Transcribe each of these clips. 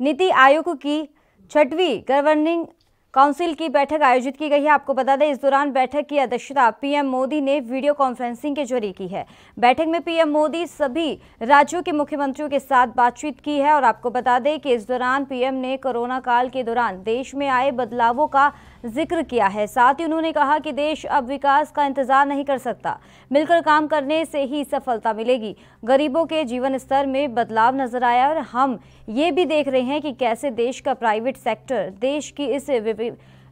नीति आयोग की छठवीं गवर्निंग काउंसिल की बैठक आयोजित की गई है आपको बता दें इस दौरान बैठक की अध्यक्षता पीएम मोदी ने वीडियो कॉन्फ्रेंसिंग के जरिए की है बैठक में पीएम मोदी सभी राज्यों के मुख्यमंत्रियों के साथ बातचीत की है और आपको बता दें कि इस दौरान पीएम ने कोरोना काल के दौरान देश में आए बदलावों का जिक्र किया है साथ ही उन्होंने कहा कि देश अब विकास का इंतजार नहीं कर सकता मिलकर काम करने से ही सफलता मिलेगी गरीबों के जीवन स्तर में बदलाव नजर आया और हम ये भी देख रहे हैं कि कैसे देश का प्राइवेट सेक्टर देश की इस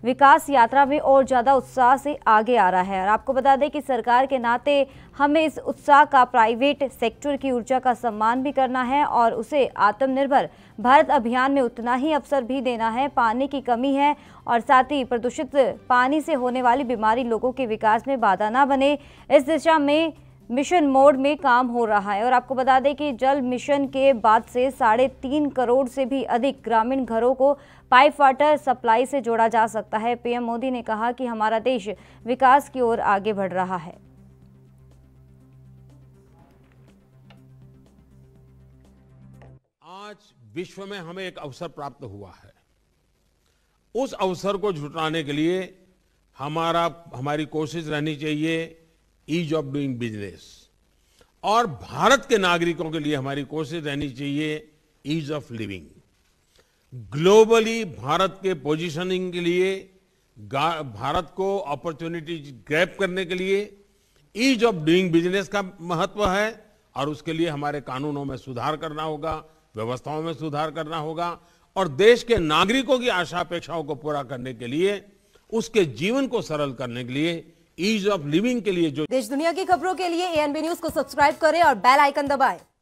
विकास यात्रा में और ज़्यादा उत्साह से आगे आ रहा है और आपको बता दें कि सरकार के नाते हमें इस उत्साह का प्राइवेट सेक्टर की ऊर्जा का सम्मान भी करना है और उसे आत्मनिर्भर भारत अभियान में उतना ही अवसर भी देना है पानी की कमी है और साथ ही प्रदूषित पानी से होने वाली बीमारी लोगों के विकास में बाधा ना बने इस दिशा में मिशन मोड में काम हो रहा है और आपको बता दें कि जल मिशन के बाद से साढ़े तीन करोड़ से भी अधिक ग्रामीण घरों को पाइप वाटर सप्लाई से जोड़ा जा सकता है पीएम मोदी ने कहा कि हमारा देश विकास की ओर आगे बढ़ रहा है आज विश्व में हमें एक अवसर प्राप्त हुआ है उस अवसर को जुटाने के लिए हमारा हमारी कोशिश रहनी चाहिए ईज ऑफ डूइंग बिजनेस और भारत के नागरिकों के लिए हमारी कोशिश रहनी चाहिए ease of living globally Bharat के पोजीशनिंग के लिए भारत को अपॉर्चुनिटी ग्रैप करने के लिए ईज ऑफ डूइंग बिजनेस का महत्व है और उसके लिए हमारे कानूनों में सुधार करना होगा व्यवस्थाओं में सुधार करना होगा और देश के नागरिकों की आशा अपेक्षाओं को पूरा करने के लिए उसके जीवन को सरल करने के लिए ईज ऑफ लिविंग के लिए जो देश दुनिया की खबरों के लिए एएनबी न्यूज को सब्सक्राइब करें और बेल आइकन दबाएं